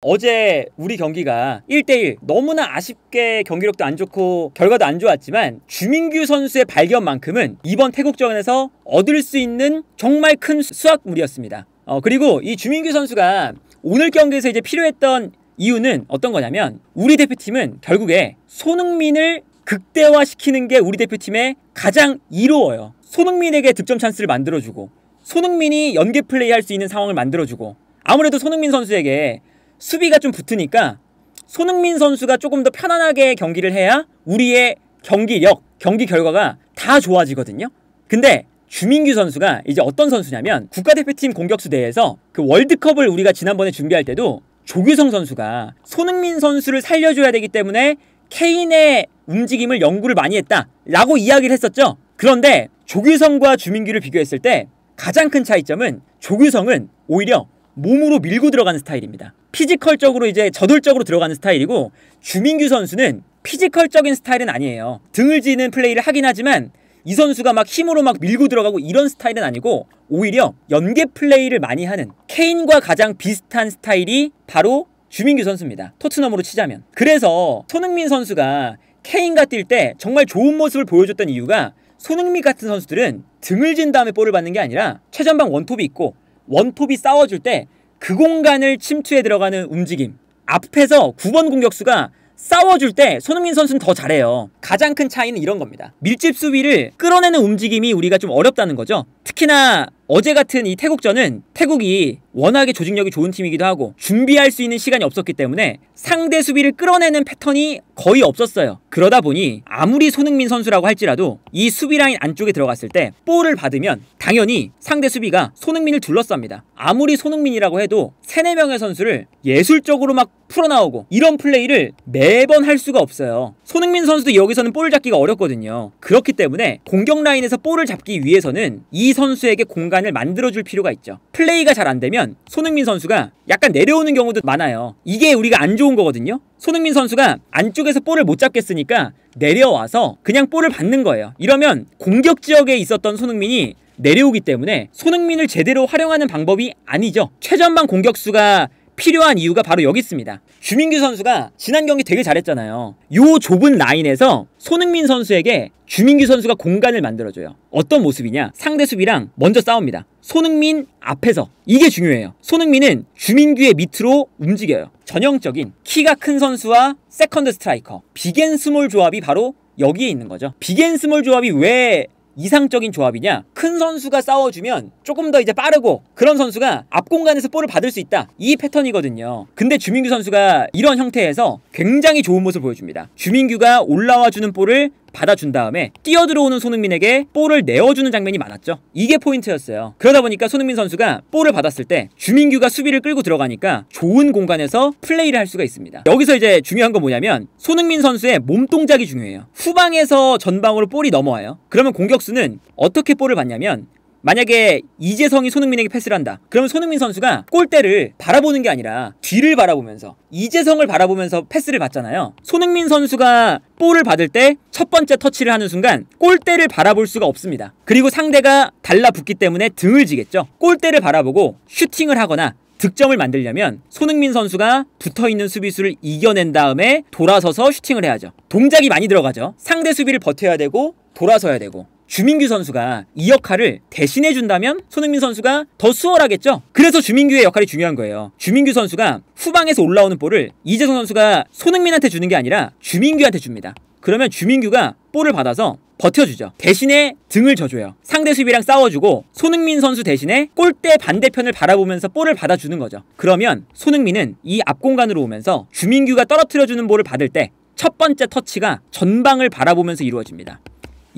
어제 우리 경기가 1대1 너무나 아쉽게 경기력도 안 좋고 결과도 안 좋았지만 주민규 선수의 발견만큼은 이번 태국전에서 얻을 수 있는 정말 큰 수확물이었습니다. 어, 그리고 이 주민규 선수가 오늘 경기에서 이제 필요했던 이유는 어떤 거냐면 우리 대표팀은 결국에 손흥민을 극대화시키는 게 우리 대표팀의 가장 이로워요. 손흥민에게 득점 찬스를 만들어주고 손흥민이 연계 플레이할 수 있는 상황을 만들어주고 아무래도 손흥민 선수에게 수비가 좀 붙으니까 손흥민 선수가 조금 더 편안하게 경기를 해야 우리의 경기력, 경기 결과가 다 좋아지거든요. 근데 주민규 선수가 이제 어떤 선수냐면 국가대표팀 공격수 대회에서 그 월드컵을 우리가 지난번에 준비할 때도 조규성 선수가 손흥민 선수를 살려줘야 되기 때문에 케인의 움직임을 연구를 많이 했다 라고 이야기를 했었죠. 그런데 조규성과 주민규를 비교했을 때 가장 큰 차이점은 조규성은 오히려 몸으로 밀고 들어가는 스타일입니다. 피지컬적으로 이제 저돌적으로 들어가는 스타일이고 주민규 선수는 피지컬적인 스타일은 아니에요. 등을 지는 플레이를 하긴 하지만 이 선수가 막 힘으로 막 밀고 들어가고 이런 스타일은 아니고 오히려 연계 플레이를 많이 하는 케인과 가장 비슷한 스타일이 바로 주민규 선수입니다. 토트넘으로 치자면. 그래서 손흥민 선수가 케인과 뛸 때 정말 좋은 모습을 보여줬던 이유가 손흥민 같은 선수들은 등을 진 다음에 볼을 받는 게 아니라 최전방 원톱이 있고 원톱이 싸워줄 때 그 공간을 침투해 들어가는 움직임 앞에서 9번 공격수가 싸워줄 때 손흥민 선수는 더 잘해요. 가장 큰 차이는 이런 겁니다. 밀집 수비를 끌어내는 움직임이 우리가 좀 어렵다는 거죠. 특히나 어제 같은 이 태국전은 태국이 워낙에 조직력이 좋은 팀이기도 하고 준비할 수 있는 시간이 없었기 때문에 상대 수비를 끌어내는 패턴이 거의 없었어요. 그러다 보니 아무리 손흥민 선수라고 할지라도 이 수비 라인 안쪽에 들어갔을 때 볼을 받으면 당연히 상대 수비가 손흥민을 둘러쌉니다. 아무리 손흥민이라고 해도 3, 4명의 선수를 예술적으로 막 풀어나오고 이런 플레이를 매번 할 수가 없어요. 손흥민 선수도 여기서는 볼을 잡기가 어렵거든요. 그렇기 때문에 공격 라인에서 볼을 잡기 위해서는 이 선수에게 공간 공간을 만들어줄 필요가 있죠. 플레이가 잘 안 되면 손흥민 선수가 약간 내려오는 경우도 많아요. 이게 우리가 안 좋은 거거든요. 손흥민 선수가 안쪽에서 볼을 못 잡겠으니까 내려와서 그냥 볼을 받는 거예요. 이러면 공격 지역에 있었던 손흥민이 내려오기 때문에 손흥민을 제대로 활용하는 방법이 아니죠. 최전방 공격수가 필요한 이유가 바로 여기 있습니다. 주민규 선수가 지난 경기 되게 잘했잖아요. 요 좁은 라인에서 손흥민 선수에게 주민규 선수가 공간을 만들어줘요. 어떤 모습이냐? 상대 수비랑 먼저 싸웁니다. 손흥민 앞에서 이게 중요해요. 손흥민은 주민규의 밑으로 움직여요. 전형적인 키가 큰 선수와 세컨드 스트라이커 비겐 스몰 조합이 바로 여기에 있는 거죠. 비겐 스몰 조합이 왜 이상적인 조합이냐? 큰 선수가 싸워주면 조금 더 이제 빠르고 그런 선수가 앞 공간에서 볼을 받을 수 있다. 이 패턴이거든요. 근데 주민규 선수가 이런 형태에서 굉장히 좋은 모습을 보여줍니다. 주민규가 올라와주는 볼을 받아준 다음에 뛰어들어오는 손흥민에게 볼을 내어주는 장면이 많았죠. 이게 포인트였어요. 그러다 보니까 손흥민 선수가 볼을 받았을 때 주민규가 수비를 끌고 들어가니까 좋은 공간에서 플레이를 할 수가 있습니다. 여기서 이제 중요한 건 뭐냐면 손흥민 선수의 몸 동작이 중요해요. 후방에서 전방으로 볼이 넘어와요. 그러면 공격수는 어떻게 볼을 받냐면 만약에 이재성이 손흥민에게 패스를 한다. 그러면 손흥민 선수가 골대를 바라보는 게 아니라 뒤를 바라보면서 이재성을 바라보면서 패스를 받잖아요. 손흥민 선수가 볼을 받을 때 첫 번째 터치를 하는 순간 골대를 바라볼 수가 없습니다. 그리고 상대가 달라붙기 때문에 등을 지겠죠. 골대를 바라보고 슈팅을 하거나 득점을 만들려면 손흥민 선수가 붙어있는 수비수를 이겨낸 다음에 돌아서서 슈팅을 해야죠. 동작이 많이 들어가죠. 상대 수비를 버텨야 되고 돌아서야 되고 주민규 선수가 이 역할을 대신해 준다면 손흥민 선수가 더 수월하겠죠. 그래서 주민규의 역할이 중요한 거예요. 주민규 선수가 후방에서 올라오는 볼을 이재성 선수가 손흥민한테 주는 게 아니라 주민규한테 줍니다. 그러면 주민규가 볼을 받아서 버텨주죠. 대신에 등을 져줘요. 상대 수비랑 싸워주고 손흥민 선수 대신에 골대 반대편을 바라보면서 볼을 받아주는 거죠. 그러면 손흥민은 이 앞공간으로 오면서 주민규가 떨어뜨려주는 볼을 받을 때 첫 번째 터치가 전방을 바라보면서 이루어집니다.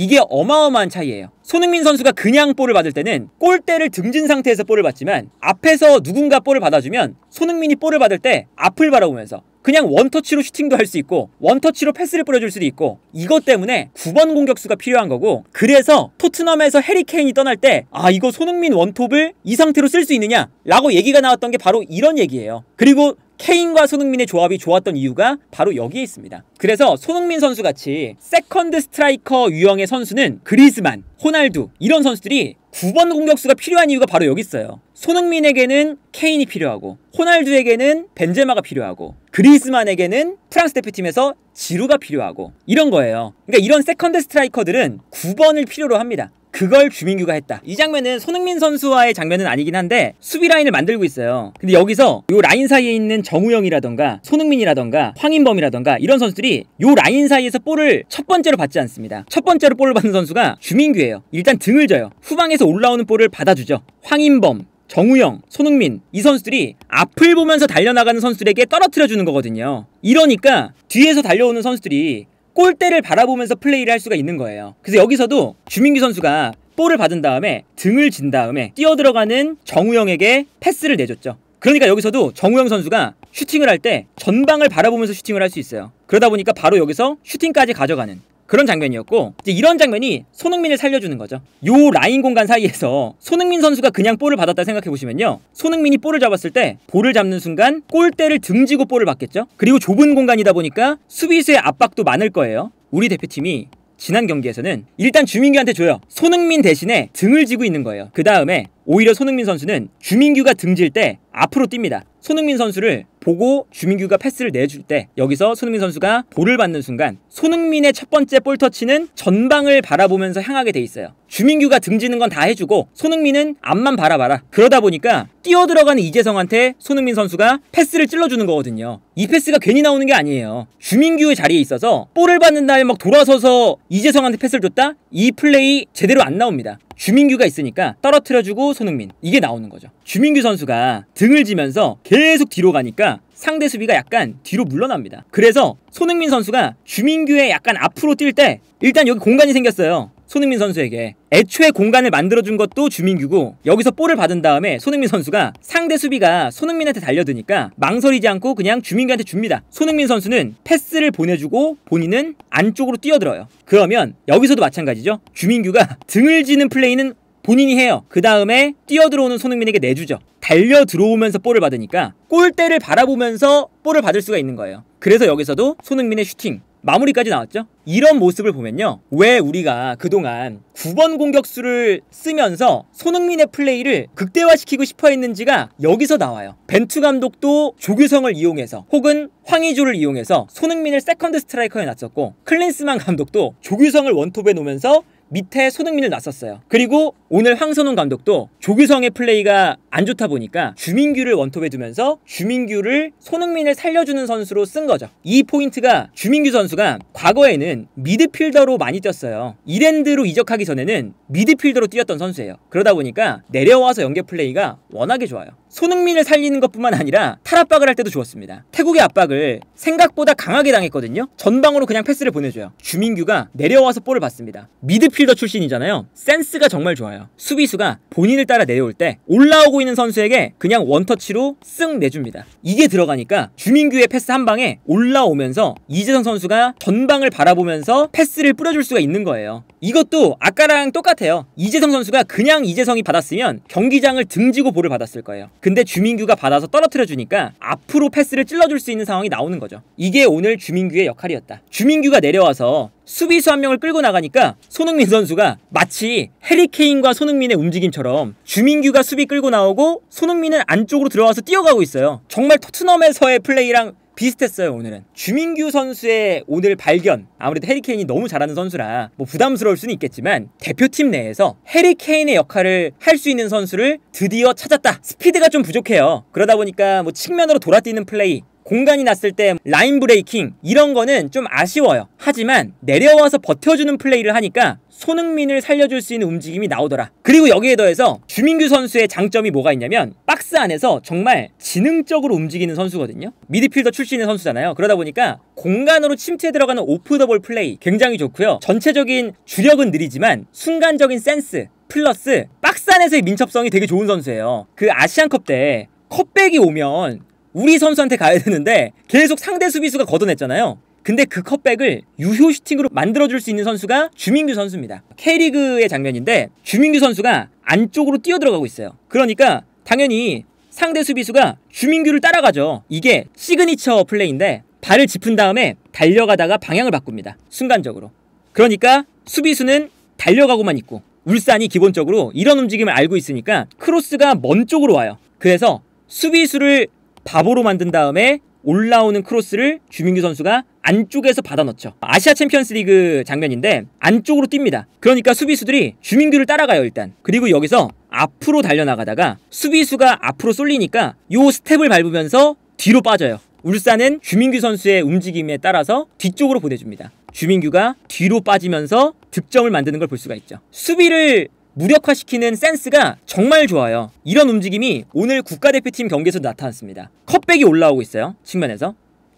이게 어마어마한 차이예요. 손흥민 선수가 그냥 볼을 받을 때는 골대를 등진 상태에서 볼을 받지만 앞에서 누군가 볼을 받아주면 손흥민이 볼을 받을 때 앞을 바라보면서 그냥 원터치로 슈팅도 할 수 있고 원터치로 패스를 뿌려줄 수도 있고 이것 때문에 9번 공격수가 필요한 거고 그래서 토트넘에서 해리케인이 떠날 때 아 이거 손흥민 원톱을 이 상태로 쓸 수 있느냐 라고 얘기가 나왔던 게 바로 이런 얘기예요 그리고 케인과 손흥민의 조합이 좋았던 이유가 바로 여기에 있습니다. 그래서 손흥민 선수 같이 세컨드 스트라이커 유형의 선수는 그리즈만, 호날두 이런 선수들이 9번 공격수가 필요한 이유가 바로 여기 있어요. 손흥민에게는 케인이 필요하고 호날두에게는 벤제마가 필요하고 그리스만에게는 프랑스 대표팀에서 지루가 필요하고 이런 거예요. 그러니까 이런 세컨드 스트라이커들은 9번을 필요로 합니다. 그걸 주민규가 했다. 이 장면은 손흥민 선수와의 장면은 아니긴 한데 수비 라인을 만들고 있어요. 근데 여기서 요 라인 사이에 있는 정우영이라던가 손흥민이라던가 황인범이라던가 이런 선수들이 요 라인 사이에서 볼을 첫 번째로 받지 않습니다. 첫 번째로 볼을 받는 선수가 주민규예요. 일단 등을 져요. 후방에서 올라오는 볼을 받아주죠. 황인범, 정우영, 손흥민 이 선수들이 앞을 보면서 달려나가는 선수들에게 떨어뜨려 주는 거거든요. 이러니까 뒤에서 달려오는 선수들이 골대를 바라보면서 플레이를 할 수가 있는 거예요. 그래서 여기서도 주민규 선수가 볼을 받은 다음에 등을 진 다음에 뛰어 들어가는 정우영에게 패스를 내줬죠. 그러니까 여기서도 정우영 선수가 슈팅을 할 때 전방을 바라보면서 슈팅을 할 수 있어요. 그러다 보니까 바로 여기서 슈팅까지 가져가는 그런 장면이었고 이제 이런 장면이 손흥민을 살려주는 거죠. 요 라인 공간 사이에서 손흥민 선수가 그냥 볼을 받았다 생각해 보시면요. 손흥민이 볼을 잡았을 때 볼을 잡는 순간 골대를 등지고 볼을 받겠죠. 그리고 좁은 공간이다 보니까 수비수의 압박도 많을 거예요. 우리 대표팀이 지난 경기에서는 일단 주민규한테 줘요. 손흥민 대신에 등을 지고 있는 거예요. 그 다음에 오히려 손흥민 선수는 주민규가 등질 때 앞으로 뜁니다. 손흥민 선수를 보고 주민규가 패스를 내줄 때 여기서 손흥민 선수가 볼을 받는 순간 손흥민의 첫 번째 볼 터치는 전방을 바라보면서 향하게 돼 있어요. 주민규가 등지는 건 다 해주고 손흥민은 앞만 바라봐라. 그러다 보니까 뛰어들어가는 이재성한테 손흥민 선수가 패스를 찔러주는 거거든요. 이 패스가 괜히 나오는 게 아니에요. 주민규의 자리에 있어서 볼을 받는 다음에 막 돌아서서 이재성한테 패스를 줬다? 이 플레이 제대로 안 나옵니다. 주민규가 있으니까 떨어뜨려주고 손흥민 이게 나오는 거죠. 주민규 선수가 등을 지면서 계속 뒤로 가니까 상대 수비가 약간 뒤로 물러납니다. 그래서 손흥민 선수가 주민규의 약간 앞으로 뛸 때 일단 여기 공간이 생겼어요. 손흥민 선수에게 애초에 공간을 만들어준 것도 주민규고 여기서 볼을 받은 다음에 손흥민 선수가 상대 수비가 손흥민한테 달려드니까 망설이지 않고 그냥 주민규한테 줍니다. 손흥민 선수는 패스를 보내주고 본인은 안쪽으로 뛰어들어요. 그러면 여기서도 마찬가지죠. 주민규가 등을 지는 플레이는 본인이 해요. 그 다음에 뛰어들어오는 손흥민에게 내주죠. 달려 들어오면서 볼을 받으니까 골대를 바라보면서 볼을 받을 수가 있는 거예요. 그래서 여기서도 손흥민의 슈팅, 마무리까지 나왔죠? 이런 모습을 보면요. 왜 우리가 그동안 9번 공격수를 쓰면서 손흥민의 플레이를 극대화시키고 싶어 했는지가 여기서 나와요. 벤투 감독도 조규성을 이용해서 혹은 황의조를 이용해서 손흥민을 세컨드 스트라이커에 놨었고 클린스만 감독도 조규성을 원톱에 놓으면서 밑에 손흥민을 놨었어요. 그리고 오늘 황선홍 감독도 조규성의 플레이가 안 좋다 보니까 주민규를 원톱에 두면서 주민규를 손흥민을 살려주는 선수로 쓴 거죠. 이 포인트가 주민규 선수가 과거에는 미드필더로 많이 뛰었어요. 이랜드로 이적하기 전에는 미드필더로 뛰었던 선수예요. 그러다 보니까 내려와서 연계 플레이가 워낙에 좋아요. 손흥민을 살리는 것뿐만 아니라 탈압박을 할 때도 좋았습니다. 태국의 압박을 생각보다 강하게 당했거든요. 전방으로 그냥 패스를 보내줘요. 주민규가 내려와서 볼을 받습니다. 미드필더 출신이잖아요. 센스가 정말 좋아요. 수비수가 본인을 따라 내려올 때 올라오고 있는 선수에게 그냥 원터치로 쓱 내줍니다. 이게 들어가니까 주민규의 패스 한 방에 올라오면서 이재성 선수가 전방을 바라보면서 패스를 뿌려줄 수가 있는 거예요. 이것도 아까랑 똑같아요. 이재성 선수가 그냥 이재성이 받았으면 경기장을 등지고 볼을 받았을 거예요. 근데 주민규가 받아서 떨어뜨려 주니까 앞으로 패스를 찔러줄 수 있는 상황이 나오는 거죠. 이게 오늘 주민규의 역할이었다. 주민규가 내려와서 수비수 한 명을 끌고 나가니까 손흥민 선수가 마치 해리케인과 손흥민의 움직임처럼 주민규가 수비 끌고 나오고 손흥민은 안쪽으로 들어와서 뛰어가고 있어요. 정말 토트넘에서의 플레이랑 비슷했어요 오늘은 주민규 선수의 오늘 발견 아무래도 해리케인이 너무 잘하는 선수라 뭐 부담스러울 수는 있겠지만 대표팀 내에서 해리케인의 역할을 할 수 있는 선수를 드디어 찾았다 스피드가 좀 부족해요 그러다 보니까 뭐 측면으로 돌아뛰는 플레이 공간이 났을 때 라인 브레이킹 이런 거는 좀 아쉬워요. 하지만 내려와서 버텨주는 플레이를 하니까 손흥민을 살려줄 수 있는 움직임이 나오더라. 그리고 여기에 더해서 주민규 선수의 장점이 뭐가 있냐면 박스 안에서 정말 지능적으로 움직이는 선수거든요. 미드필더 출신의 선수잖아요. 그러다 보니까 공간으로 침투에 들어가는 오프 더 볼 플레이 굉장히 좋고요. 전체적인 주력은 느리지만 순간적인 센스 플러스 박스 안에서의 민첩성이 되게 좋은 선수예요. 그 아시안컵 때 컵백이 오면 우리 선수한테 가야 되는데 계속 상대 수비수가 걷어냈잖아요. 근데 그 컵백을 유효 슈팅으로 만들어줄 수 있는 선수가 주민규 선수입니다. K리그의 장면인데 주민규 선수가 안쪽으로 뛰어들어가고 있어요. 그러니까 당연히 상대 수비수가 주민규를 따라가죠. 이게 시그니처 플레이인데 발을 짚은 다음에 달려가다가 방향을 바꿉니다. 순간적으로. 그러니까 수비수는 달려가고만 있고 울산이 기본적으로 이런 움직임을 알고 있으니까 크로스가 먼 쪽으로 와요. 그래서 수비수를 바보로 만든 다음에 올라오는 크로스를 주민규 선수가 안쪽에서 받아 넣죠. 아시아 챔피언스 리그 장면인데 안쪽으로 뜁니다. 그러니까 수비수들이 주민규를 따라가요 일단. 그리고 여기서 앞으로 달려나가다가 수비수가 앞으로 쏠리니까 요 스텝을 밟으면서 뒤로 빠져요. 울산은 주민규 선수의 움직임에 따라서 뒤쪽으로 보내줍니다. 주민규가 뒤로 빠지면서 득점을 만드는 걸 볼 수가 있죠. 수비를 무력화시키는 센스가 정말 좋아요. 이런 움직임이 오늘 국가대표팀 경기에서 나타났습니다. 컵백이 올라오고 있어요. 측면에서.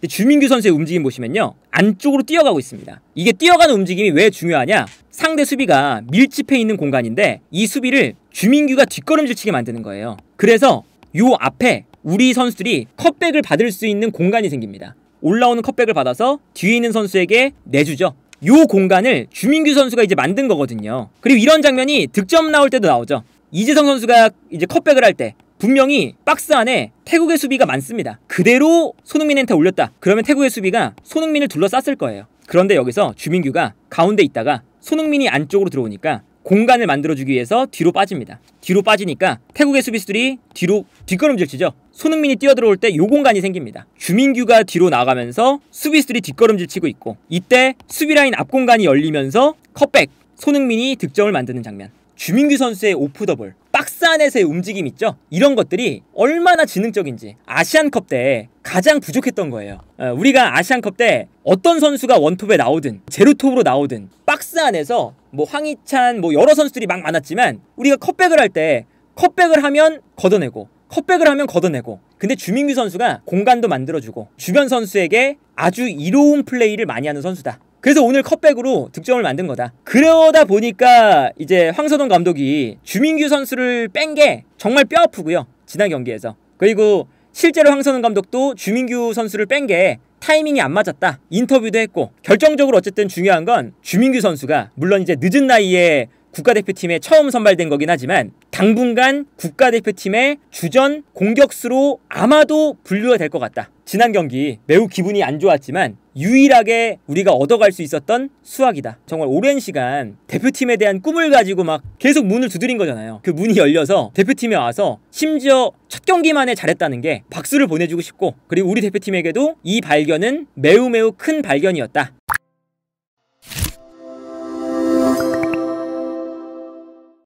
주민규 선수의 움직임 보시면요. 안쪽으로 뛰어가고 있습니다. 이게 뛰어가는 움직임이 왜 중요하냐? 상대 수비가 밀집해 있는 공간인데 이 수비를 주민규가 뒷걸음질 치게 만드는 거예요. 그래서 요 앞에 우리 선수들이 컵백을 받을 수 있는 공간이 생깁니다. 올라오는 컵백을 받아서 뒤에 있는 선수에게 내주죠. 요 공간을 주민규 선수가 이제 만든 거거든요. 그리고 이런 장면이 득점 나올 때도 나오죠. 이재성 선수가 이제 컵백을할 때 분명히 박스 안에 태국의 수비가 많습니다. 그대로 손흥민한테 올렸다. 그러면 태국의 수비가 손흥민을 둘러쌌을 거예요. 그런데 여기서 주민규가 가운데 있다가 손흥민이 안쪽으로 들어오니까 공간을 만들어주기 위해서 뒤로 빠집니다. 뒤로 빠지니까 태국의 수비수들이 뒤로 뒷걸음질 치죠. 손흥민이 뛰어들어올 때 요 공간이 생깁니다. 주민규가 뒤로 나가면서 수비수들이 뒷걸음질 치고 있고 이때 수비라인 앞 공간이 열리면서 컷백 손흥민이 득점을 만드는 장면 주민규 선수의 오프 더블 박스 안에서의 움직임 있죠? 이런 것들이 얼마나 지능적인지 아시안컵 때 가장 부족했던 거예요. 어, 우리가 아시안컵 때 어떤 선수가 원톱에 나오든 제로톱으로 나오든 박스 안에서 뭐 황희찬 뭐 여러 선수들이 막 많았지만 우리가 컵백을 할 때 컵백을 하면 걷어내고 컵백을 하면 걷어내고 근데 주민규 선수가 공간도 만들어주고 주변 선수에게 아주 이로운 플레이를 많이 하는 선수다. 그래서 오늘 컵백으로 득점을 만든 거다. 그러다 보니까 이제 황서동 감독이 주민규 선수를 뺀 게 정말 뼈 아프고요. 지난 경기에서. 그리고 실제로 황선우 감독도 주민규 선수를 뺀 게 타이밍이 안 맞았다. 인터뷰도 했고 결정적으로 어쨌든 중요한 건 주민규 선수가 물론 이제 늦은 나이에 국가대표팀에 처음 선발된 거긴 하지만 당분간 국가대표팀의 주전 공격수로 아마도 분류가 될 것 같다. 지난 경기 매우 기분이 안 좋았지만 유일하게 우리가 얻어갈 수 있었던 수학이다. 정말 오랜 시간 대표팀에 대한 꿈을 가지고 막 계속 문을 두드린 거잖아요. 그 문이 열려서 대표팀에 와서 심지어 첫 경기만에 잘했다는 게 박수를 보내주고 싶고 그리고 우리 대표팀에게도 이 발견은 매우 매우 큰 발견이었다.